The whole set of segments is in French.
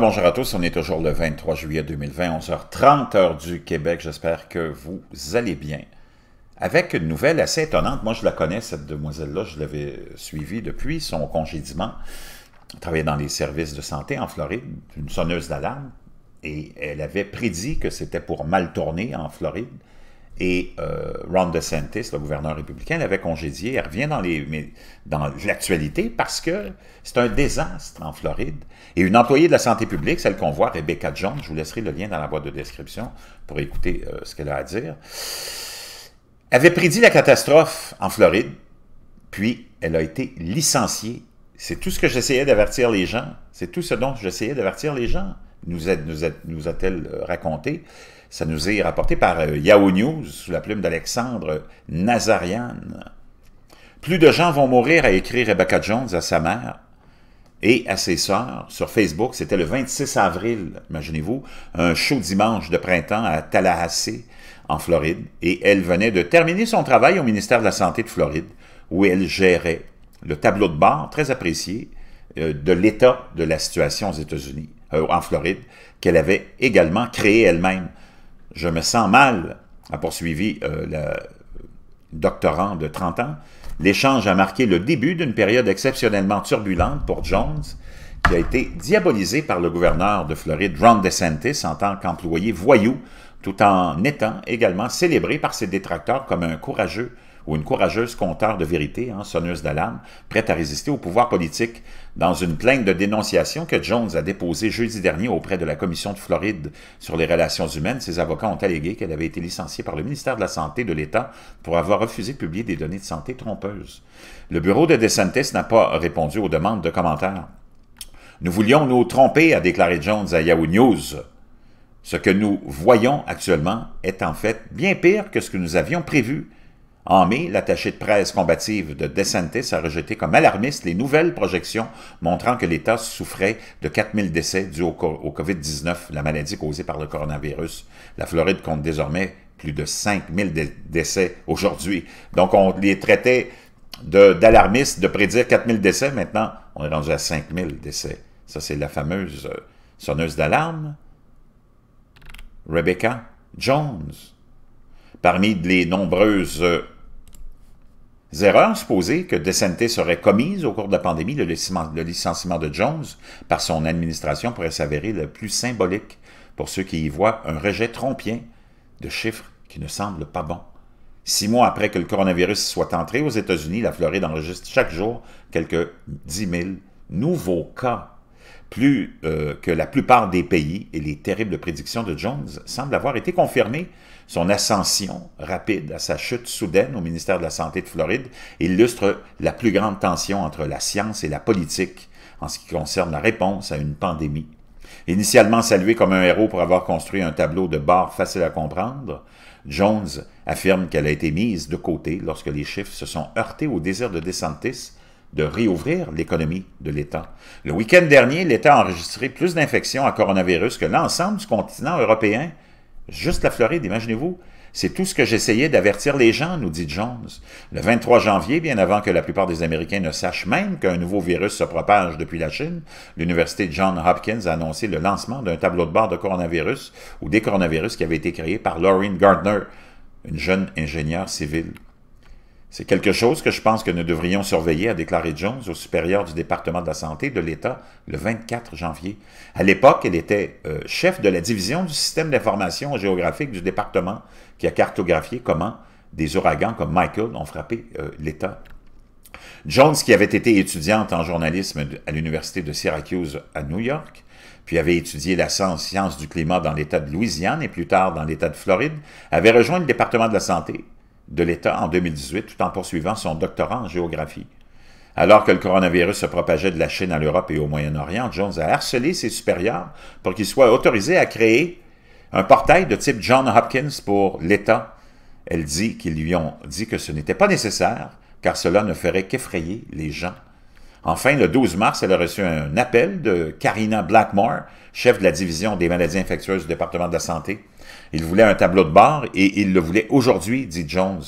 bonjour à tous, on est toujours le 23 juillet 2020, 11h30 heure du Québec. J'espère que vous allez bien. Avec une nouvelle assez étonnante, moi je la connais, cette demoiselle-là, je l'avais suivie depuis son congédiement. Elle travaillait dans les services de santé en Floride, une sonneuse d'alarme, et elle avait prédit que c'était pour mal tourner en Floride. Et euh, Ron DeSantis, le gouverneur républicain, l'avait congédié. Elle revient dans, dans l'actualité parce que c'est un désastre en Floride. Et une employée de la santé publique, celle qu'on voit, Rebecca Jones, je vous laisserai le lien dans la boîte de description pour écouter euh, ce qu'elle a à dire, avait prédit la catastrophe en Floride, puis elle a été licenciée. C'est tout ce que j'essayais d'avertir les gens. C'est tout ce dont j'essayais d'avertir les gens, nous, nous, nous a-t-elle euh, raconté. Ça nous est rapporté par euh, Yahoo News sous la plume d'Alexandre Nazarian. Plus de gens vont mourir, a écrit Rebecca Jones à sa mère et à ses sœurs sur Facebook. C'était le 26 avril, imaginez-vous, un chaud dimanche de printemps à Tallahassee, en Floride. Et elle venait de terminer son travail au ministère de la Santé de Floride, où elle gérait le tableau de bord, très apprécié, euh, de l'état de la situation aux États-Unis, euh, en Floride, qu'elle avait également créé elle-même je me sens mal, a poursuivi euh, le doctorant de 30 ans, l'échange a marqué le début d'une période exceptionnellement turbulente pour Jones, qui a été diabolisé par le gouverneur de Floride, Ron DeSantis, en tant qu'employé voyou, tout en étant également célébré par ses détracteurs comme un courageux ou une courageuse conteur de vérité, en hein, sonneuse d'alarme, prête à résister au pouvoir politique. Dans une plainte de dénonciation que Jones a déposée jeudi dernier auprès de la Commission de Floride sur les relations humaines, ses avocats ont allégué qu'elle avait été licenciée par le ministère de la Santé de l'État pour avoir refusé de publier des données de santé trompeuses. Le bureau de DeSantis n'a pas répondu aux demandes de commentaires. Nous voulions nous tromper, a déclaré Jones à Yahoo News. Ce que nous voyons actuellement est en fait bien pire que ce que nous avions prévu, en mai, l'attaché de presse combative de DeSantis a rejeté comme alarmiste les nouvelles projections montrant que l'État souffrait de 4000 décès dus au, COVID-19, la maladie causée par le coronavirus. La Floride compte désormais plus de 000 décès aujourd'hui. Donc, on les traitait d'alarmistes de, de prédire 4000 décès. Maintenant, on est rendu à 000 décès. Ça, c'est la fameuse euh, sonneuse d'alarme. Rebecca Jones. Parmi les nombreuses euh, erreurs supposées que DeSantis serait commises au cours de la pandémie, le licenciement, le licenciement de Jones par son administration pourrait s'avérer le plus symbolique pour ceux qui y voient un rejet trompien de chiffres qui ne semblent pas bons. Six mois après que le coronavirus soit entré aux États-Unis, la Floride enregistre chaque jour quelques 10 000 nouveaux cas plus euh, que la plupart des pays et les terribles prédictions de Jones semblent avoir été confirmées. Son ascension rapide à sa chute soudaine au ministère de la Santé de Floride illustre la plus grande tension entre la science et la politique en ce qui concerne la réponse à une pandémie. Initialement salué comme un héros pour avoir construit un tableau de barres facile à comprendre, Jones affirme qu'elle a été mise de côté lorsque les chiffres se sont heurtés au désir de DeSantis de réouvrir l'économie de l'État. Le week-end dernier, l'État a enregistré plus d'infections à coronavirus que l'ensemble du continent européen. Juste la Floride, imaginez-vous. C'est tout ce que j'essayais d'avertir les gens, nous dit Jones. Le 23 janvier, bien avant que la plupart des Américains ne sachent même qu'un nouveau virus se propage depuis la Chine, l'université Johns Hopkins a annoncé le lancement d'un tableau de bord de coronavirus ou des coronavirus qui avait été créé par Lauren Gardner, une jeune ingénieure civile. C'est quelque chose que je pense que nous devrions surveiller, a déclaré Jones au supérieur du département de la santé de l'État le 24 janvier. À l'époque, elle était euh, chef de la division du système d'information géographique du département qui a cartographié comment des ouragans comme Michael ont frappé euh, l'État. Jones, qui avait été étudiante en journalisme à l'université de Syracuse à New York, puis avait étudié la science du climat dans l'État de Louisiane et plus tard dans l'État de Floride, avait rejoint le département de la santé de l'État en 2018 tout en poursuivant son doctorat en géographie. Alors que le coronavirus se propageait de la Chine à l'Europe et au Moyen-Orient, Jones a harcelé ses supérieurs pour qu'ils soient autorisés à créer un portail de type John Hopkins pour l'État. Elle dit qu'ils lui ont dit que ce n'était pas nécessaire, car cela ne ferait qu'effrayer les gens Enfin, le 12 mars, elle a reçu un appel de Karina Blackmore, chef de la division des maladies infectieuses du département de la santé. Il voulait un tableau de bord et il le voulait aujourd'hui, dit Jones.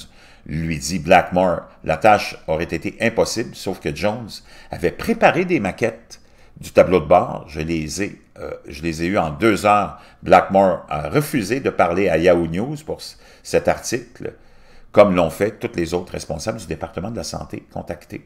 Lui dit Blackmore, la tâche aurait été impossible, sauf que Jones avait préparé des maquettes du tableau de bord. Je les ai, euh, je les ai eues en deux heures. Blackmore a refusé de parler à Yahoo News pour cet article, comme l'ont fait toutes les autres responsables du département de la santé contactés.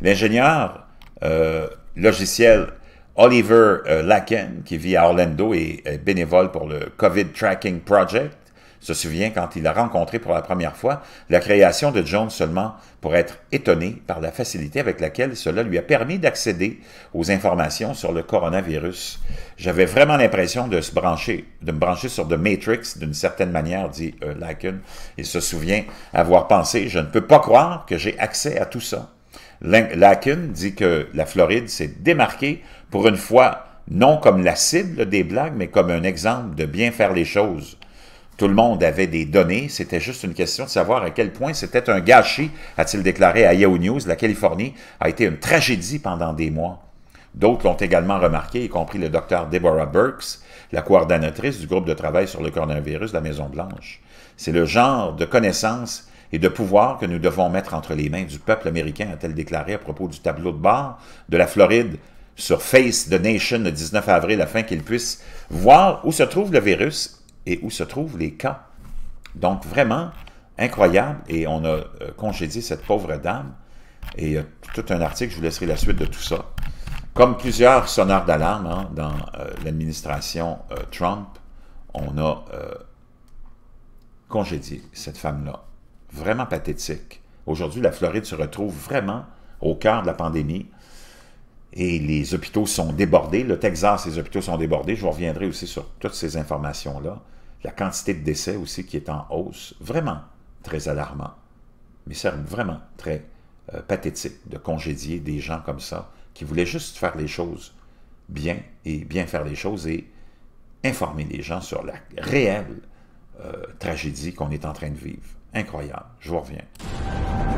L'ingénieur euh, logiciel Oliver euh, Lacken, qui vit à Orlando et est bénévole pour le COVID Tracking Project, se souvient quand il a rencontré pour la première fois la création de Jones seulement pour être étonné par la facilité avec laquelle cela lui a permis d'accéder aux informations sur le coronavirus. J'avais vraiment l'impression de se brancher, de me brancher sur The Matrix d'une certaine manière, dit euh, Lacken. Il se souvient avoir pensé, je ne peux pas croire que j'ai accès à tout ça. Lakin dit que la Floride s'est démarquée pour une fois, non comme la cible des blagues, mais comme un exemple de bien faire les choses. Tout le monde avait des données, c'était juste une question de savoir à quel point c'était un gâchis, a-t-il déclaré à Yahoo News. La Californie a été une tragédie pendant des mois. D'autres l'ont également remarqué, y compris le docteur Deborah Burks, la coordonnatrice du groupe de travail sur le coronavirus de la Maison-Blanche. C'est le genre de connaissances et de pouvoir que nous devons mettre entre les mains du peuple américain, a-t-elle déclaré à propos du tableau de bord de la Floride sur Face the Nation le 19 avril afin qu'ils puissent voir où se trouve le virus et où se trouvent les cas. Donc vraiment incroyable et on a euh, congédié cette pauvre dame et il y a tout un article, je vous laisserai la suite de tout ça. Comme plusieurs sonneurs d'alarme hein, dans euh, l'administration euh, Trump, on a congédié cette femme-là vraiment pathétique. Aujourd'hui, la Floride se retrouve vraiment au cœur de la pandémie et les hôpitaux sont débordés. Le Texas, les hôpitaux sont débordés. Je vous reviendrai aussi sur toutes ces informations-là. La quantité de décès aussi qui est en hausse. Vraiment très alarmant. Mais c'est vraiment très euh, pathétique de congédier des gens comme ça qui voulaient juste faire les choses bien et bien faire les choses et informer les gens sur la réelle euh, tragédie qu'on est en train de vivre incroyable. Je vous reviens.